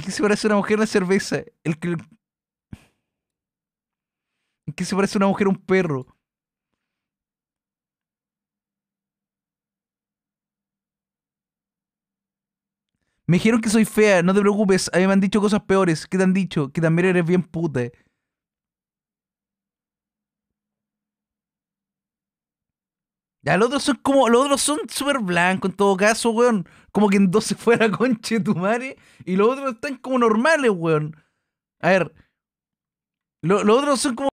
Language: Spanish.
¿En qué se parece una mujer a cerveza? El qué se parece una mujer a un perro? Me dijeron que soy fea, no te preocupes, a mí me han dicho cosas peores. ¿Qué te han dicho? Que también eres bien puta. Ya, los otros son como, los otros son súper blancos en todo caso, weón. Como que en dos se fuera conche tu madre. Y los otros están como normales, weón. A ver. los otros son como